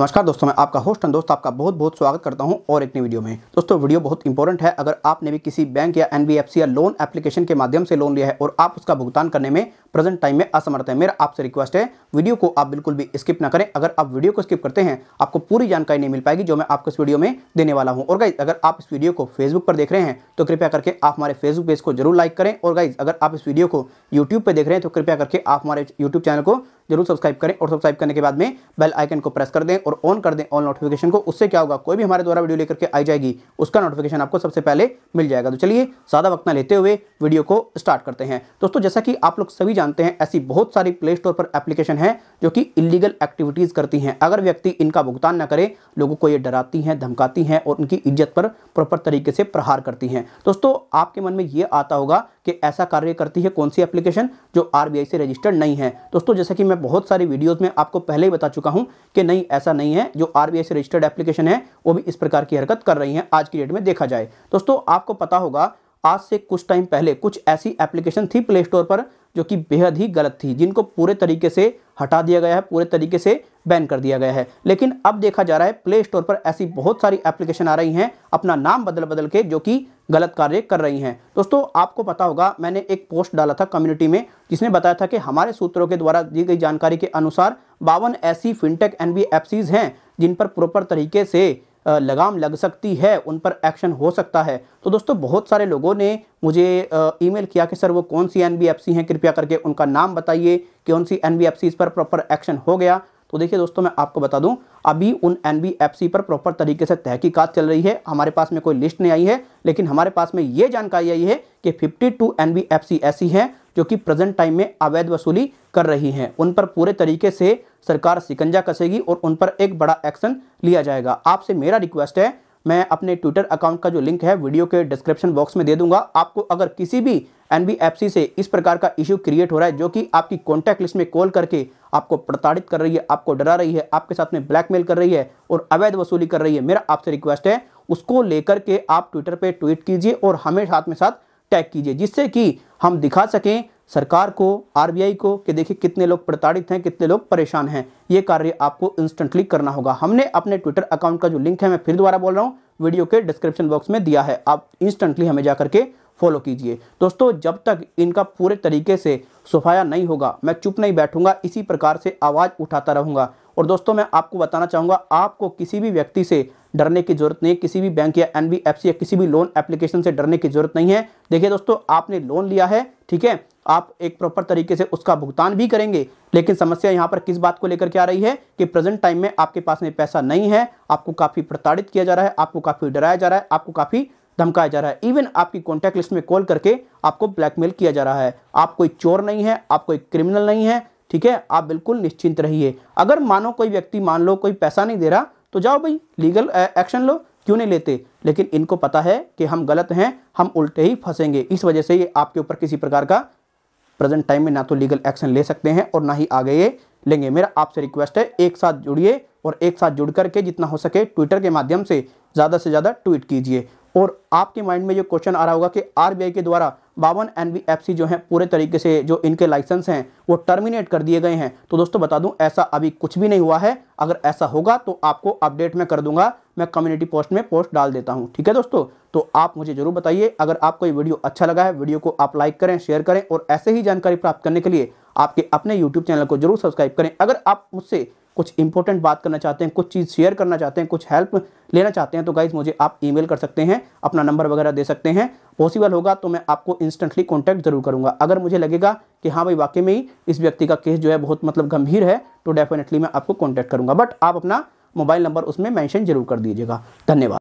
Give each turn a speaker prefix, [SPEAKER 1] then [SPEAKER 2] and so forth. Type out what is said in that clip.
[SPEAKER 1] नमस्कार दोस्तों मैं आपका होस्ट और दोस्त आपका बहुत बहुत स्वागत करता हूं और एक नई वीडियो में दोस्तों वीडियो बहुत इंपॉर्टेंट है अगर आपने भी किसी बैंक या एनबीएफसी या लोन एप्लीकेशन के माध्यम से लोन लिया है और आप उसका भुगतान करने में प्रेजेंट टाइम में असमर्थ है मेरा आपसे रिक्वेस्ट है वीडियो को आप बिल्कुल भी स्किप ना करें अगर आप वीडियो को स्किप करते हैं आपको पूरी जानकारी नहीं मिल पाएगी जो मैं आपको इस वीडियो में देने वाला हूँ और गाइज अगर आप इस वीडियो को फेसबुक पर देख रहे हैं तो कृपया करके आप हमारे फेसबुक पेज को जरूर लाइक करें और गाइज अगर आप इस वीडियो को यूट्यूब पर देख रहे हैं तो कृपया करके आप हमारे यूट्यूब चैनल को जरूर सब्सक्राइब करें और सब्सक्राइब करने के बाद में बेल आइकन को प्रेस कर दें और ऑन कर दें ऑल नोटिफिकेशन को उससे क्या होगा कोई भी हमारे द्वारा वीडियो लेकर के आई जाएगी उसका नोटिफिकेशन आपको सबसे पहले मिल जाएगा तो चलिए ज़्यादा वक्त ना लेते हुए वीडियो को स्टार्ट करते हैं दोस्तों जैसा कि आप लोग सभी जानते हैं ऐसी बहुत सारी प्ले स्टोर पर एप्लीकेशन है जो कि इलीगल एक्टिविटीज़ करती हैं अगर व्यक्ति इनका भुगतान ना करे लोगों को ये डराती हैं धमकाती हैं और उनकी इज्जत पर प्रॉपर तरीके से प्रहार करती हैं दोस्तों आपके मन में ये आता होगा कि ऐसा कार्य करती है कौन सी एप्लीकेशन जो आर से रजिस्टर्ड नहीं है दोस्तों जैसा कि मैं बहुत सारी वीडियोज़ में आपको पहले ही बता चुका हूँ कि नहीं ऐसा नहीं है जो आरबीआई से रजिस्टर्ड एप्लीकेशन है वो भी इस प्रकार की हरकत कर रही है आज की डेट में देखा जाए दोस्तों आपको पता होगा आज से कुछ टाइम पहले कुछ ऐसी एप्लीकेशन थी प्ले स्टोर पर जो कि बेहद ही गलत थी जिनको पूरे तरीके से हटा दिया गया है पूरे तरीके से बैन कर दिया गया है लेकिन अब देखा जा रहा है प्ले स्टोर पर ऐसी बहुत सारी एप्लीकेशन आ रही हैं अपना नाम बदल बदल के जो कि गलत कार्य कर रही हैं दोस्तों आपको पता होगा मैंने एक पोस्ट डाला था कम्युनिटी में जिसने बताया था कि हमारे सूत्रों के द्वारा दी गई जानकारी के अनुसार बावन ऐसी फिनटेक एन हैं जिन पर प्रॉपर तरीके से लगाम लग सकती है उन पर एक्शन हो सकता है तो दोस्तों बहुत सारे लोगों ने मुझे ईमेल किया कि सर वो कौन सी एन हैं कृपया करके उनका नाम बताइए कौन सी एन पर प्रॉपर एक्शन हो गया तो देखिए दोस्तों मैं आपको बता दूं अभी उन एन पर प्रॉपर तरीके से तहकीकात चल रही है हमारे पास में कोई लिस्ट नहीं आई है लेकिन हमारे पास में ये जानकारी आई है कि 52 टू एन ऐसी हैं जो कि प्रेजेंट टाइम में अवैध वसूली कर रही हैं उन पर पूरे तरीके से सरकार सिकंजा कसेगी और उन पर एक बड़ा एक्शन लिया जाएगा आपसे मेरा रिक्वेस्ट है मैं अपने ट्विटर अकाउंट का जो लिंक है वीडियो के डिस्क्रिप्शन बॉक्स में दे दूंगा आपको अगर किसी भी एन से इस प्रकार का इश्यू क्रिएट हो रहा है जो कि आपकी कॉन्टैक्ट लिस्ट में कॉल करके आपको प्रताड़ित कर रही है आपको डरा रही है आपके साथ में ब्लैकमेल कर रही है और अवैध वसूली कर रही है मेरा आपसे रिक्वेस्ट है उसको लेकर के आप ट्विटर पर ट्वीट कीजिए और हमें साथ में साथ टैग कीजिए जिससे कि हम दिखा सकें सरकार को आरबीआई को कि देखिए कितने लोग प्रताड़ित हैं कितने लोग परेशान हैं ये कार्य आपको इंस्टेंटली करना होगा हमने अपने ट्विटर अकाउंट का जो लिंक है मैं फिर दोबारा बोल रहा हूँ वीडियो के डिस्क्रिप्शन बॉक्स में दिया है आप इंस्टेंटली हमें जा करके फॉलो कीजिए दोस्तों जब तक इनका पूरे तरीके से सफाया नहीं होगा मैं चुप नहीं बैठूंगा इसी प्रकार से आवाज़ उठाता रहूंगा और दोस्तों मैं आपको बताना चाहूँगा आपको किसी भी व्यक्ति से डरने की जरूरत नहीं है किसी भी बैंक या एन या किसी भी लोन एप्लीकेशन से डरने की जरूरत नहीं है देखिए दोस्तों आपने लोन लिया है ठीक है आप एक प्रॉपर तरीके से उसका भुगतान भी करेंगे लेकिन समस्या यहाँ पर किस बात को लेकर के आ रही है कि प्रेजेंट टाइम में आपके पास में पैसा नहीं है आपको काफ़ी प्रताड़ित किया जा रहा है आपको काफ़ी डराया जा रहा है आपको काफ़ी धमकाया जा रहा है इवन आपकी कॉन्टैक्ट लिस्ट में कॉल करके आपको ब्लैकमेल किया जा रहा है आप कोई चोर नहीं है आप कोई क्रिमिनल नहीं है ठीक है आप बिल्कुल निश्चिंत रहिए अगर मानो कोई व्यक्ति मान लो कोई पैसा नहीं दे रहा तो जाओ भाई लीगल एक्शन लो क्यों नहीं लेते लेकिन इनको पता है कि हम गलत हैं हम उल्टे ही फंसेंगे इस वजह से ये आपके ऊपर किसी प्रकार का प्रेजेंट टाइम में ना तो लीगल एक्शन ले सकते हैं और ना ही आगे ये लेंगे मेरा आपसे रिक्वेस्ट है एक साथ जुड़िए और एक साथ जुड़ करके जितना हो सके ट्विटर के माध्यम से ज़्यादा से ज़्यादा ट्वीट कीजिए और आपके माइंड में जो क्वेश्चन आ रहा होगा कि आरबीआई के द्वारा बावन एनबीएफसी जो है पूरे तरीके से जो इनके लाइसेंस हैं वो टर्मिनेट कर दिए गए हैं तो दोस्तों बता दूं ऐसा अभी कुछ भी नहीं हुआ है अगर ऐसा होगा तो आपको अपडेट में कर दूंगा मैं कम्युनिटी पोस्ट में पोस्ट डाल देता हूं ठीक है दोस्तों तो आप मुझे जरूर बताइए अगर आपको ये वीडियो अच्छा लगा है वीडियो को आप लाइक करें शेयर करें और ऐसे ही जानकारी प्राप्त करने के लिए आपके अपने यूट्यूब चैनल को जरूर सब्सक्राइब करें अगर आप मुझसे कुछ इंपॉर्टेंट बात करना चाहते हैं कुछ चीज़ शेयर करना चाहते हैं कुछ हेल्प लेना चाहते हैं तो गाइज़ मुझे आप ईमेल कर सकते हैं अपना नंबर वगैरह दे सकते हैं पॉसिबल होगा तो मैं आपको इंस्टेंटली कॉन्टैक्ट ज़रूर करूँगा अगर मुझे लगेगा कि हाँ भाई वाकई में ही इस व्यक्ति का केस जो है बहुत मतलब गंभीर है तो डेफिनेटली मैं आपको कॉन्टैक्ट करूँगा बट आप अपना मोबाइल नंबर उसमें मैंशन जरूर कर दीजिएगा धन्यवाद